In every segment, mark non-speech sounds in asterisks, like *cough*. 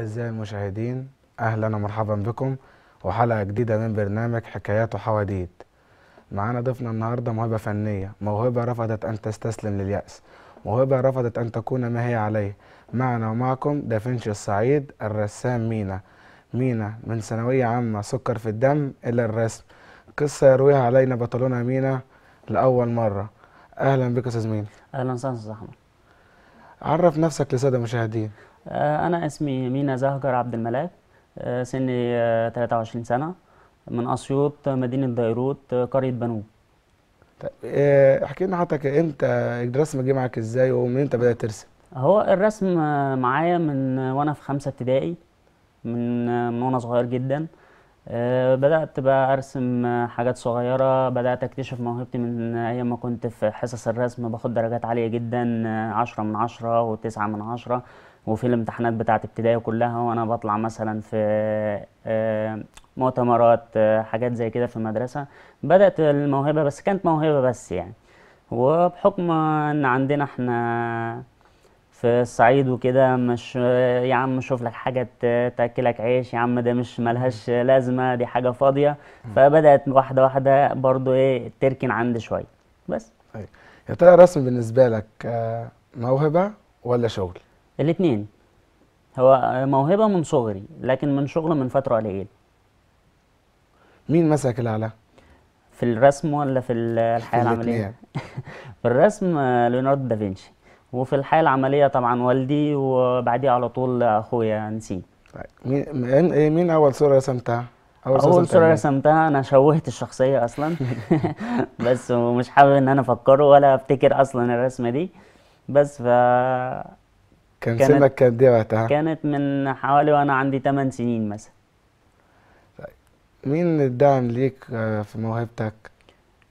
أعزائي المشاهدين أهلا ومرحبا بكم وحلقة جديدة من برنامج حكايات وحواديت معانا ضيفنا النهاردة موهبة فنية موهبة رفضت أن تستسلم لليأس موهبة رفضت أن تكون ما هي عليه معنا ومعكم دافنشي الصعيد الرسام مينا مينا من ثانوية عامة سكر في الدم إلى الرسم قصة يرويها علينا بطلونا مينا لأول مرة أهلا بك أستاذ مينا أهلا أستاذ أحمد عرف نفسك للسادة المشاهدين آه، أنا اسمي مينا زهجر عبد الملاك آه، سني 23 آه، سنة من أسيوط مدينة ديروت قرية بنوب طيب احكي لنا حضرتك انت الرسم جه معاك ازاي ومن انت بدات ترسم؟ هو الرسم معايا من وانا في خمسه ابتدائي من من وانا صغير جدا بدات بقى ارسم حاجات صغيره بدات اكتشف موهبتي من ايام ما كنت في حصص الرسم باخد درجات عاليه جدا 10 من 10 و9 من 10 وفي الامتحانات بتاعت ابتدائي كلها وانا بطلع مثلا في آه، مؤتمرات آه، حاجات زي كده في المدرسة بدأت الموهبة بس كانت موهبة بس يعني وبحكم ان عندنا احنا في الصعيد وكده مش يا عم شوف لك حاجة تأكلك عيش يا عم ده مش ملهاش لازمة دي حاجة فاضية فبدأت واحدة واحدة برضو ايه تركن عندي شوية بس طيب، يا ترى الرسم بالنسبة لك آه، موهبة ولا شغل؟ الاثنين هو موهبه من صغري لكن من شغل من فتره قليله مين مسك الاعلى في الرسم ولا في الحياه العمليه *laughs* في الرسم آه، ليوناردو دافنشي وفي الحياه العمليه طبعا والدي وبعديه على طول اخويا نسيم طيب مين إيه، مين اول صوره رسمتها اول صوره, أول صورة رسمتها انا شوهت الشخصيه اصلا *laughs* *laughs* بس ومش حابب ان انا افكره ولا افتكر اصلا الرسمه دي بس ف كان كانت سنك كان دي وقتها؟ كانت من حوالي وانا عندي 8 سنين طيب، آه، إيه؟ مثلا مين الدعم ليك في موهبتك؟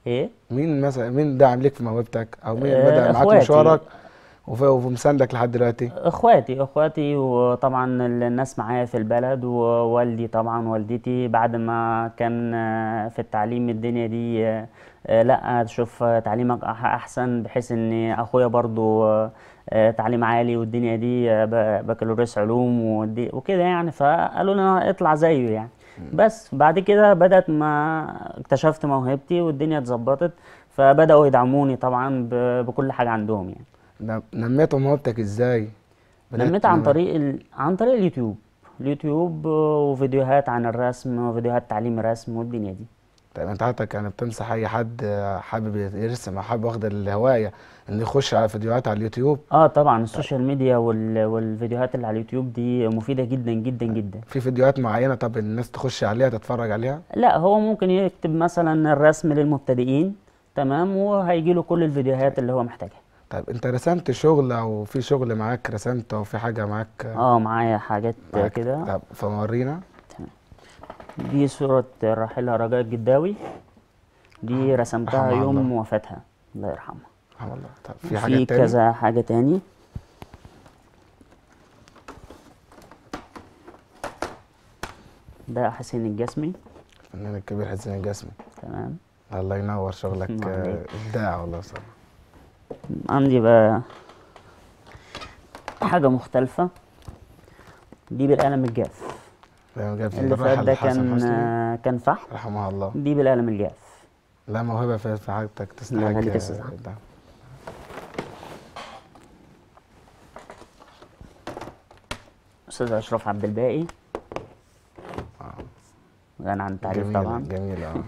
ايه؟ مين مثلا مين دعم ليك في موهبتك؟ او مين آه، بدأ معاك مشوارك ومساندك لحد دلوقتي؟ اخواتي اخواتي وطبعا الناس معايا في البلد ووالدي طبعا والدتي بعد ما كان آه، في التعليم الدنيا دي لا تشوف تعليمك احسن بحيث ان اخويا برضو آه، تعليم عالي والدنيا دي آه، بكالوريوس علوم وكده يعني فقالوا لي انا اطلع زيه يعني بس بعد كده بدات ما اكتشفت موهبتي والدنيا اتظبطت فبداوا يدعموني طبعا بكل حاجه عندهم يعني نميت موهبتك ازاي نميت عن طريق ال... عن طريق اليوتيوب اليوتيوب وفيديوهات عن الرسم وفيديوهات تعليم الرسم والدنيا دي طيب انت حضرتك يعني بتنصح اي حد حابب يرسم او حابب واخد الهوايه انه يخش على فيديوهات على اليوتيوب اه طبعا السوشيال ميديا وال... والفيديوهات اللي على اليوتيوب دي مفيده جدا جدا يعني جدا في فيديوهات معينه طب الناس تخش عليها تتفرج عليها لا هو ممكن يكتب مثلا الرسم للمبتدئين تمام وهيجي له كل الفيديوهات اللي هو محتاجها طيب انت رسمت شغل او في شغل معاك رسمته او في حاجه معاك اه معايا حاجات كده طب فورينا. دي صورة الراحلة رجاء الجداوي دي رسمتها يوم وفاتها الله يرحمها سبحان الله طب في حاجة في تاني؟ كذا حاجة تاني ده حسين الجسمي الفنان الكبير حسين الجسمي تمام الله ينور شغلك ابداع والله صراحة عندي بقى حاجة مختلفة دي بالقلم الجاف أيوة، اللي فات ده كان كان فحم رحمها الله دي بالقلم الجاف لا موهبه في حاجتك تستحق الدعم استاذ اشرف عبد الباقي آه. غني عن التعريف طبعا جميل اه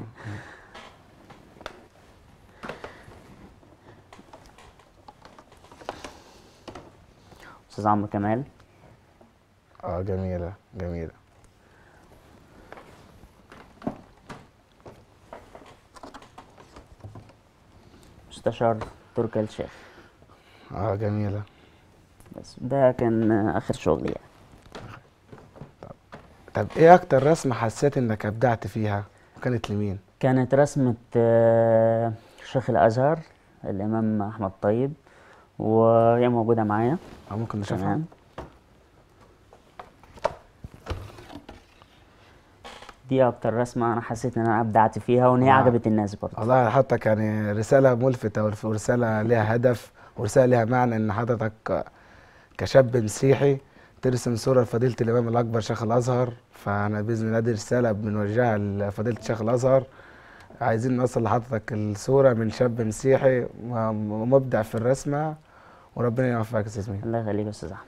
*laughs* استاذ عمرو كمال اه جميله جميله مستشار تركي الشيخ اه جميله بس ده كان اخر شغل يعني طب. طب ايه اكتر رسمه حسيت انك ابدعت فيها وكانت لمين كانت رسمه آه، شيخ الازهر الامام احمد طيب وهي موجوده معايا آه، ممكن نشوفها دي اكتر رسمه انا حسيت ان انا ابدعت فيها وان هي آه. عجبت الناس برضه والله حضرتك يعني رساله ملفته ورساله ليها هدف ورساله ليها معنى ان حضرتك كشاب مسيحي ترسم صوره لفضيله الامام الاكبر شيخ الازهر فانا باذن الله دي رساله بنوجهها لفضيله شيخ الازهر عايزين نوصل لحضرتك الصوره من شاب مسيحي مبدع في الرسمه وربنا يوفقك يا استاذ مينا الله يخليك يا استاذ احمد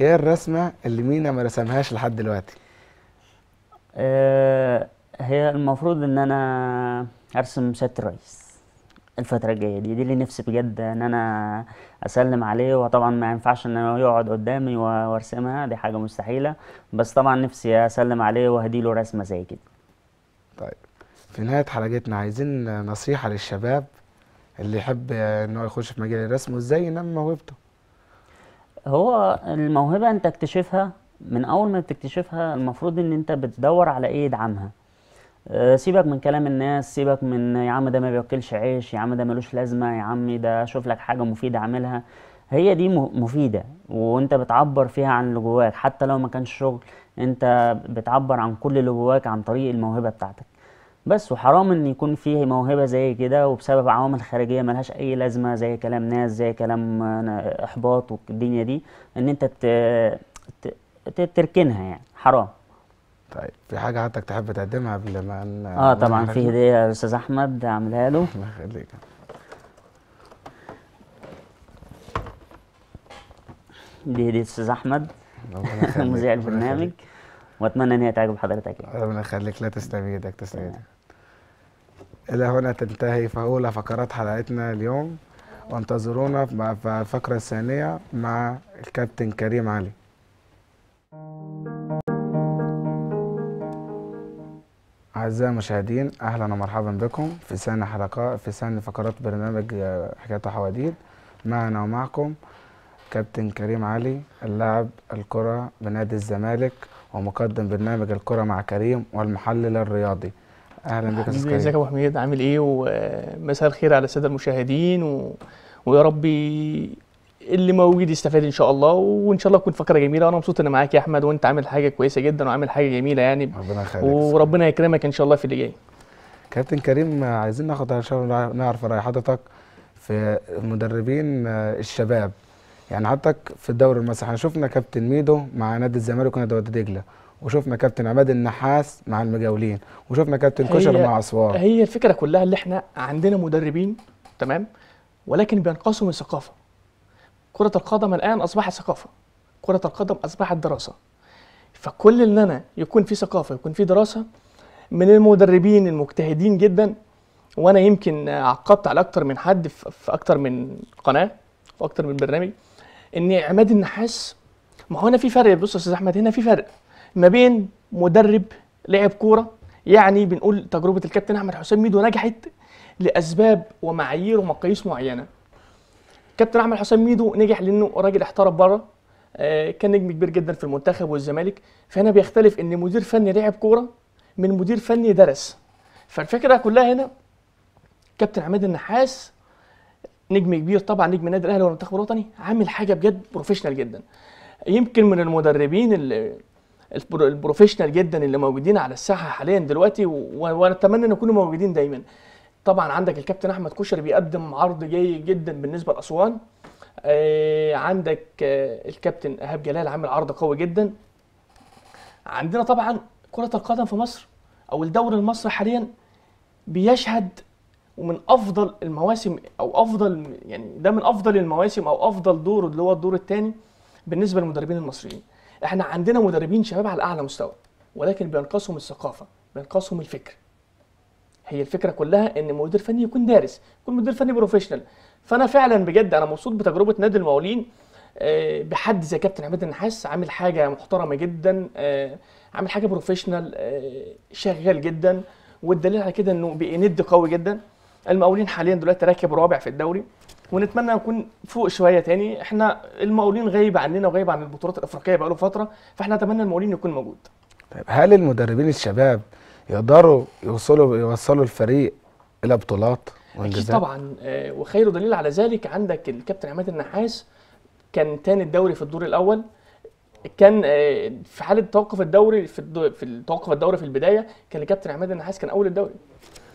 ايه الرسمه اللي مينا ما رسمهاش لحد دلوقتي آه، هي المفروض ان انا ارسم سياده الرئيس الفتره الجايه دي دي اللي نفسي بجد ان انا اسلم عليه وطبعا ما ينفعش ان هو يقعد قدامي وارسمها دي حاجه مستحيله بس طبعا نفسي اسلم عليه وهديله رسمه زي كده طيب في نهايه حلقتنا عايزين نصيحه للشباب اللي يحب ان هو يخش في مجال الرسم وازاي ينمي موهبته هو الموهبه انت اكتشفها من اول ما بتكتشفها المفروض ان انت بتدور على ايه يدعمها آه، سيبك من كلام الناس سيبك من يا عم ده ما بياكلش عيش يا عم ده ملوش لازمه يا عم ده شوف لك حاجه مفيده اعملها هي دي مفيده وانت بتعبر فيها عن اللي جواك حتى لو ما كانش شغل انت بتعبر عن كل اللي جواك عن طريق الموهبه بتاعتك بس وحرام ان يكون فيه موهبه زي كده وبسبب عوامل خارجيه ملهاش اي لازمه زي كلام ناس زي كلام آه، احباط والدنيا دي ان انت ت... ت... تركنها يعني حرام طيب في حاجة حضرتك تحب تقدمها قبل ما اه طبعا في هدية يا أستاذ أحمد أعملها له الله يخليك دي هدية أستاذ أحمد *laughs* مذيع البرنامج وأتمنى إن هي تعجب حضرتك يعني ربنا يخليك لا تسلم إيدك تسلم إيدك إلى هنا تنتهي فأولى فقرات حلقتنا اليوم وانتظرونا في الفقرة الثانية مع الكابتن كريم علي أعزائي المشاهدين أهلا ومرحبا بكم في ثاني حلقة في ثاني فقرات برنامج آه، حكاية وحواديت معنا ومعكم كابتن كريم علي اللاعب الكرة بنادي الزمالك ومقدم برنامج الكرة مع كريم والمحلل الرياضي أهلا بك أستاذ كريم ازيك يا أبو حميد عامل إيه ومساء الخير على السادة المشاهدين و... ويا ربي اللي موجود يستفاد ان شاء الله وان شاء الله تكون فقره جميله وانا مبسوط ان معاك يا احمد وانت عامل حاجه كويسه جدا وعامل حاجه جميله يعني ربنا يخليك وربنا يكرمك ان شاء الله في اللي جاي كابتن كريم عايزين ناخد ان شاء الله نعرف راي حضرتك في مدربين آه، الشباب يعني حضرتك في الدوري المصري احنا شفنا كابتن ميدو مع نادي الزمالك ونادي وادي دجله وشفنا كابتن عماد النحاس مع المجاولين وشفنا كابتن كشر مع اسوار هي الفكره كلها اللي احنا عندنا مدربين تمام ولكن بينقصهم الثقافه كرة القدم الآن أصبحت ثقافة كرة القدم أصبحت دراسة فكل اللي أنا يكون في ثقافة يكون في دراسة من المدربين المجتهدين جدا وأنا يمكن عقبت على أكتر من حد في أكتر من قناة في أكتر من برنامج إن عماد النحاس ما هو هنا في فرق بص يا أستاذ أحمد هنا في فرق ما بين مدرب لعب كورة يعني بنقول تجربة الكابتن أحمد حسام ميدو نجحت لأسباب ومعايير ومقاييس معينة كابتن احمد حسام ميدو نجح لانه راجل احترف بره آه، كان نجم كبير جدا في المنتخب والزمالك فهنا بيختلف ان مدير فني لعب كوره من مدير فني درس فالفكره كلها هنا كابتن عماد النحاس نجم كبير طبعا نجم النادي الاهلي والمنتخب الوطني عامل حاجه بجد بروفيشنال جدا يمكن من المدربين البروفيشنال جدا اللي موجودين على الساحه حاليا دلوقتي ونتمنى ان يكونوا موجودين دايما طبعا عندك الكابتن احمد كشري بيقدم عرض جيد جدا بالنسبه لاسوان آه، عندك آه، الكابتن ايهاب جلال عامل عرض قوي جدا عندنا طبعا كره القدم في مصر او الدوري المصري حاليا بيشهد ومن افضل المواسم او افضل يعني ده من افضل المواسم او افضل دور اللي هو الدور الثاني بالنسبه للمدربين المصريين احنا عندنا مدربين شباب على اعلى مستوى ولكن بينقصهم الثقافه بينقصهم الفكر هي الفكره كلها ان مدير فني يكون دارس يكون مدير فني بروفيشنال فانا فعلا بجد انا مبسوط بتجربه نادي المقاولين آه، بحد زي كابتن عماد النحاس عامل حاجه محترمه جدا آه، عامل حاجه بروفيشنال آه، شغال جدا والدليل على كده انه بند قوي جدا المقاولين حاليا دلوقتي راكب رابع في الدوري ونتمنى نكون فوق شويه تاني احنا المقاولين غايب عننا وغايب عن البطولات الافريقيه بقاله فتره فاحنا نتمنى المقاولين يكون موجود طيب هل المدربين الشباب يقدروا يوصلوا يوصلوا الفريق الى بطولات اكيد طبعا آه، وخير دليل على ذلك عندك الكابتن عماد النحاس كان تاني الدوري في الدور الاول كان آه، في حاله توقف الدوري في في توقف الدوري في البدايه كان الكابتن عماد النحاس كان اول الدوري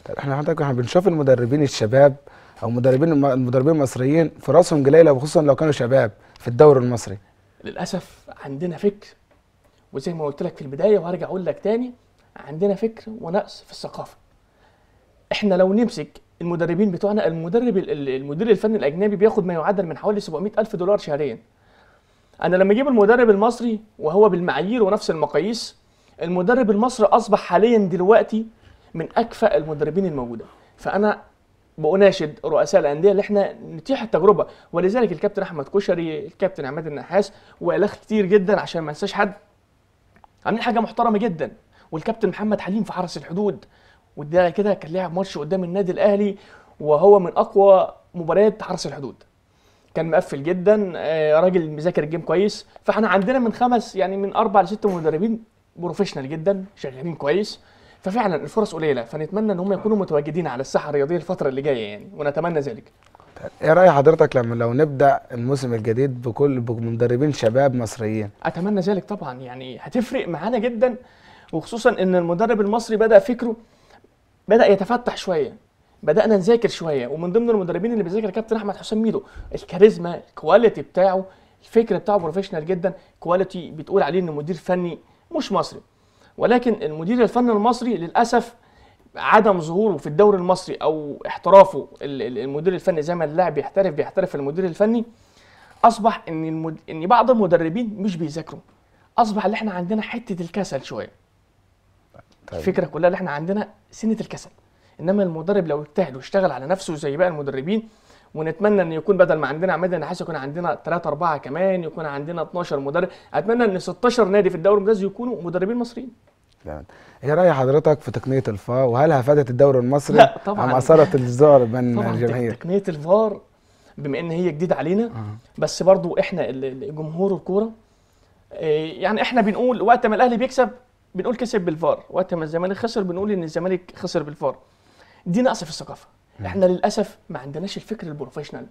طب احنا حضرتك احنا بنشوف المدربين الشباب او مدربين المدربين المصريين في راسهم جليله وخصوصا لو كانوا شباب في الدوري المصري للاسف عندنا فكر وزي ما قلت لك في البدايه وهرجع اقول لك تاني عندنا فكر ونقص في الثقافه احنا لو نمسك المدربين بتوعنا المدرب المدير الفني الاجنبي بياخد ما يعادل من حوالي 700 الف دولار شهريا انا لما اجيب المدرب المصري وهو بالمعايير ونفس المقاييس المدرب المصري اصبح حاليا دلوقتي من اكفأ المدربين الموجوده فانا بأناشد رؤساء الانديه اللي احنا نتيح التجربه ولذلك الكابتن احمد كشري الكابتن عماد النحاس والاخ كتير جدا عشان ما انساش حد عاملين حاجه محترمه جدا والكابتن محمد حليم في حرس الحدود وده كده كان لعب ماتش قدام النادي الاهلي وهو من اقوى مباريات حرس الحدود كان مقفل جدا آه، راجل مذاكر الجيم كويس فاحنا عندنا من خمس يعني من اربع لست مدربين بروفيشنال جدا شغالين كويس ففعلا الفرص قليله فنتمنى ان هم يكونوا متواجدين على الساحه الرياضيه الفتره اللي جايه يعني ونتمنى ذلك طيب، ايه راي حضرتك لما لو نبدا الموسم الجديد بكل بمدربين شباب مصريين اتمنى ذلك طبعا يعني هتفرق معانا جدا وخصوصا ان المدرب المصري بدا فكره بدا يتفتح شويه بدانا نذاكر شويه ومن ضمن المدربين اللي بيذاكر كابتن احمد حسام ميدو الكاريزما الكواليتي بتاعه الفكر بتاعه بروفيشنال جدا كواليتي بتقول عليه انه مدير فني مش مصري ولكن المدير الفني المصري للاسف عدم ظهوره في الدوري المصري او احترافه المدير الفني زي ما اللاعب بيحترف بيحترف المدير الفني اصبح ان المد... ان بعض المدربين مش بيذاكروا اصبح اللي احنا عندنا حته الكسل شويه طيب. الفكره كلها اللي احنا عندنا سنه الكسل انما المدرب لو اجتهد واشتغل على نفسه زي بقى المدربين ونتمنى ان يكون بدل ما عندنا عماد النحاس يكون عندنا 3 4 كمان يكون عندنا 12 مدرب اتمنى ان 16 نادي في الدوري الممتاز يكونوا مدربين مصريين تمام ايه راي حضرتك في تقنيه الفار وهل هفادت الدوري المصري لا طبعا ام اثرت الزار من طبعًا الجماهير تقنيه الفار بما ان هي جديده علينا بس برضو احنا جمهور الكوره آه، يعني احنا بنقول وقت ما الاهلي بيكسب بنقول كسب بالفار وقت ما الزمالك خسر بنقول ان الزمالك خسر بالفار دي نقص في الثقافه نعم. احنا للاسف ما عندناش الفكر البروفيشنال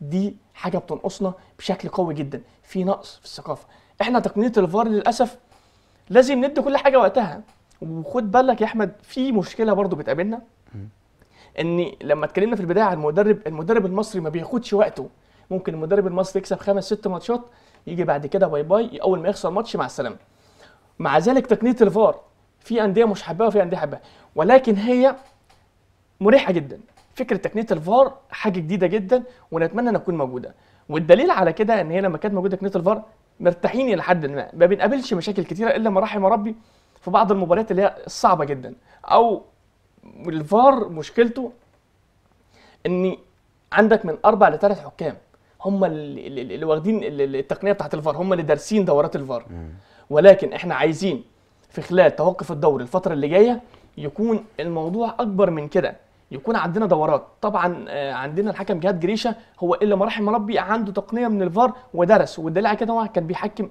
دي حاجه بتنقصنا بشكل قوي جدا في نقص في الثقافه احنا تقنيه الفار للاسف لازم ندي كل حاجه وقتها وخد بالك يا احمد في مشكله برضو بتقابلنا ان لما اتكلمنا في البدايه عن المدرب المدرب المصري ما بياخدش وقته ممكن المدرب المصري يكسب خمس ست ماتشات يجي بعد كده باي باي اول ما يخسر ماتش مع السلامه مع ذلك تقنيه الفار في انديه مش حباها وفي انديه حباها ولكن هي مريحه جدا فكره تقنيه الفار حاجه جديده جدا ونتمنى انها تكون موجوده والدليل على كده ان هي لما كانت موجوده تقنيه الفار مرتاحين الى حد ما ما بنقابلش مشاكل كتيره الا ما رحم ربي في بعض المباريات اللي هي صعبه جدا او الفار مشكلته ان عندك من اربع لثلاث حكام هم اللي واخدين التقنيه بتاعت الفار هم اللي دارسين دورات الفار ولكن احنا عايزين في خلال توقف الدوري الفتره اللي جايه يكون الموضوع اكبر من كده يكون عندنا دورات طبعا آه، عندنا الحكم جهاد جريشه هو الا ما مربي عنده تقنيه من الفار ودرس والدليل على كده هو كان بيحكم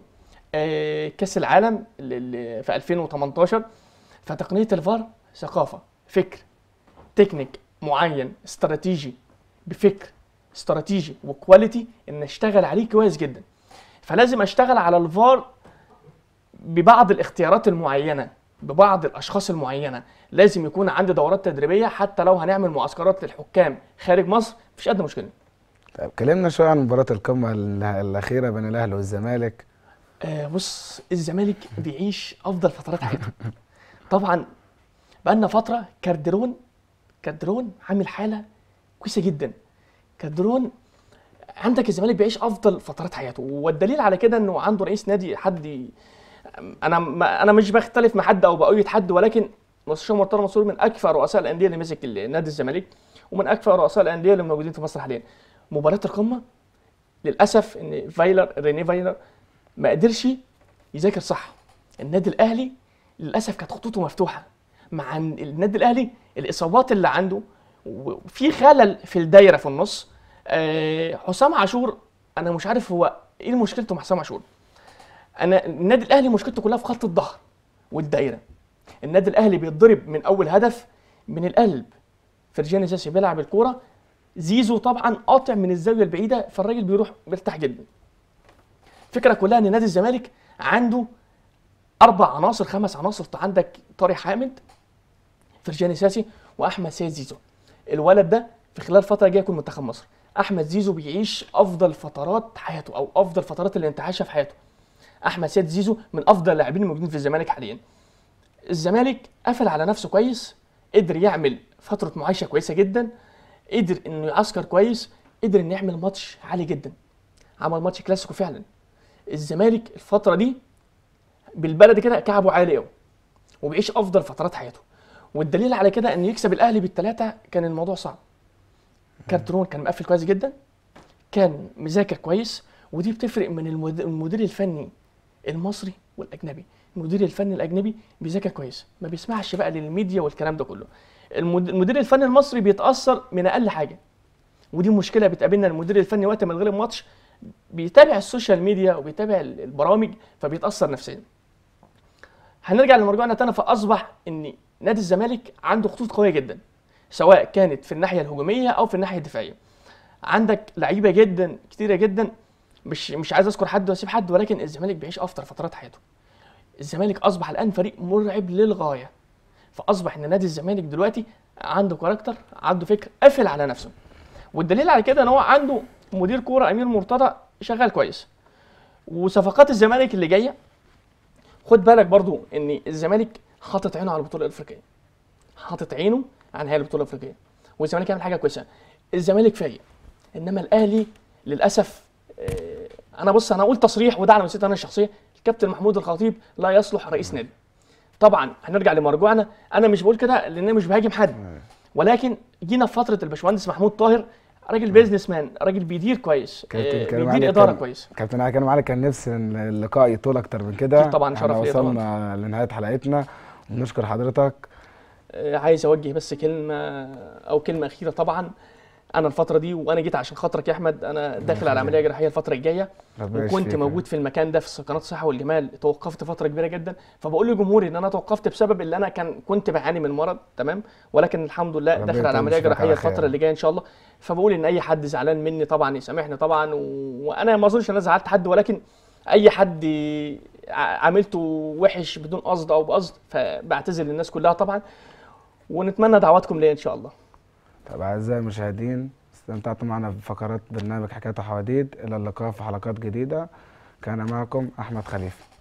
آه، كاس العالم في 2018 فتقنيه الفار ثقافه فكر تكنيك معين استراتيجي بفكر استراتيجي وكواليتي ان اشتغل عليه كويس جدا فلازم اشتغل على الفار ببعض الاختيارات المعينه ببعض الاشخاص المعينه لازم يكون عندي دورات تدريبيه حتى لو هنعمل معسكرات للحكام خارج مصر مفيش قد مشكله طيب كلمنا شويه عن مباراه القمه الاخيره بين الاهلي والزمالك آه بص الزمالك بيعيش افضل فترات حياته *laughs* طبعا بقالنا فتره كاردرون كاردرون عامل حاله كويسه جدا كاردرون عندك الزمالك بيعيش افضل فترات حياته والدليل على كده انه عنده رئيس نادي حد انا انا مش بختلف مع حد او بايد حد ولكن مستشار مرتضى منصور من اكفى رؤساء الانديه اللي مسك نادي الزمالك ومن اكفى رؤساء الانديه اللي موجودين في مصر حاليا مباراه القمه للاسف ان فايلر ريني فايلر ما قدرش يذاكر صح النادي الاهلي للاسف كانت خطوطه مفتوحه مع النادي الاهلي الاصابات اللي عنده وفي خلل في الدايره في النص أه حسام عاشور انا مش عارف هو ايه مشكلته مع حسام عاشور انا النادي الاهلي مشكلته كلها في خط الظهر والدايره النادي الاهلي بيتضرب من اول هدف من القلب فرجاني جاسي بيلعب الكوره زيزو طبعا قاطع من الزاويه البعيده فالراجل بيروح مرتاح جدا الفكره كلها ان نادي الزمالك عنده اربع عناصر خمس عناصر عندك طارق حامد فرجاني ساسي واحمد سيد زيزو الولد ده في خلال فتره جايه يكون منتخب مصر احمد زيزو بيعيش افضل فترات حياته او افضل فترات اللي في حياته احمد سيد زيزو من افضل اللاعبين الموجودين في الزمالك حاليا الزمالك قفل على نفسه كويس قدر يعمل فتره معايشه كويسه جدا قدر انه يعسكر كويس قدر انه يعمل ماتش عالي جدا عمل ماتش كلاسيكو فعلا الزمالك الفتره دي بالبلد كده كعبه عالي قوي وبيعيش افضل فترات حياته والدليل على كده انه يكسب الاهلي بالثلاثه كان الموضوع صعب كارترون كان مقفل كويس جدا كان مذاكر كويس ودي بتفرق من المدير الفني المصري والاجنبي المدير الفني الاجنبي بيذاكر كويس ما بيسمعش بقى للميديا والكلام ده كله المدير الفني المصري بيتاثر من اقل حاجه ودي مشكله بتقابلنا المدير الفني وقت ما نغلب ماتش بيتابع السوشيال ميديا وبيتابع البرامج فبيتاثر نفسيا هنرجع لمرجعنا تاني فاصبح ان نادي الزمالك عنده خطوط قويه جدا سواء كانت في الناحيه الهجوميه او في الناحيه الدفاعيه عندك لعيبه جدا كتيره جدا مش مش عايز اذكر حد واسيب حد ولكن الزمالك بيعيش افتر فترات حياته الزمالك اصبح الان فريق مرعب للغايه فاصبح ان نادي الزمالك دلوقتي عنده كاركتر عنده فكر قافل على نفسه والدليل على كده ان هو عنده مدير كوره امير مرتضى شغال كويس وصفقات الزمالك اللي جايه خد بالك برضو ان الزمالك حاطط عينه على البطوله الافريقيه حاطط عينه على نهائي البطوله الافريقيه والزمالك عمل حاجه كويسه الزمالك فايق انما الاهلي للاسف انا بص انا اقول تصريح وده على مسيرتي انا الشخصيه الكابتن محمود الخطيب لا يصلح رئيس نادي طبعا هنرجع لمرجوعنا انا مش بقول كده لان انا مش بهاجم حد أيوة. ولكن جينا في فتره الباشمهندس محمود طاهر راجل بيزنس مان راجل بيدير كويس كابتن آه، بيدير اداره كان... كويس كابتن انا كان معانا كان نفسي اللقاء يطول اكتر من كده طبعا شرف ليا وصلنا لنهايه حلقتنا ونشكر حضرتك آه، عايز اوجه بس كلمه او كلمه اخيره طبعا انا الفتره دي وانا جيت عشان خاطرك يا احمد انا داخل على عمليه جراحيه الفتره الجايه وكنت موجود في المكان ده في قناه الصحه والجمال توقفت فتره كبيره جدا فبقول لجمهوري ان انا توقفت بسبب اللي انا كان كنت بعاني من مرض تمام ولكن الحمد لله داخل على عمليه جراحيه الفتره اللي جايه ان شاء الله فبقول ان اي حد زعلان مني طبعا يسامحني طبعا و... وانا ما اظنش ان انا زعلت حد ولكن اي حد عملته وحش بدون قصد او بقصد فبعتذر للناس كلها طبعا ونتمنى دعواتكم ليا ان شاء الله طب أعزائي المشاهدين استمتعتم معنا بفقرات برنامج حكايات حواديد إلى اللقاء في حلقات جديدة كان معكم أحمد خليفة